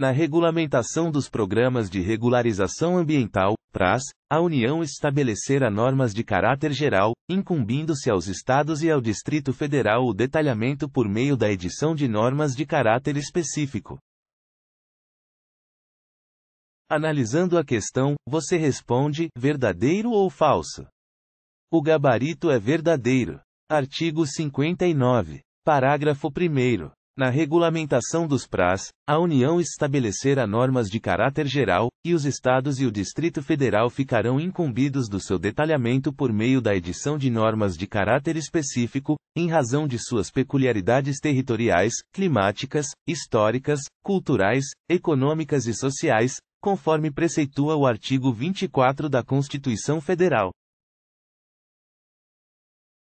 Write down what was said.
Na regulamentação dos programas de regularização ambiental, PRAS, a União estabelecerá normas de caráter geral, incumbindo-se aos Estados e ao Distrito Federal o detalhamento por meio da edição de normas de caráter específico. Analisando a questão, você responde: verdadeiro ou falso? O gabarito é verdadeiro. Artigo 59. Parágrafo 1 na regulamentação dos PRAS, a União estabelecerá normas de caráter geral, e os Estados e o Distrito Federal ficarão incumbidos do seu detalhamento por meio da edição de normas de caráter específico, em razão de suas peculiaridades territoriais, climáticas, históricas, culturais, econômicas e sociais, conforme preceitua o artigo 24 da Constituição Federal.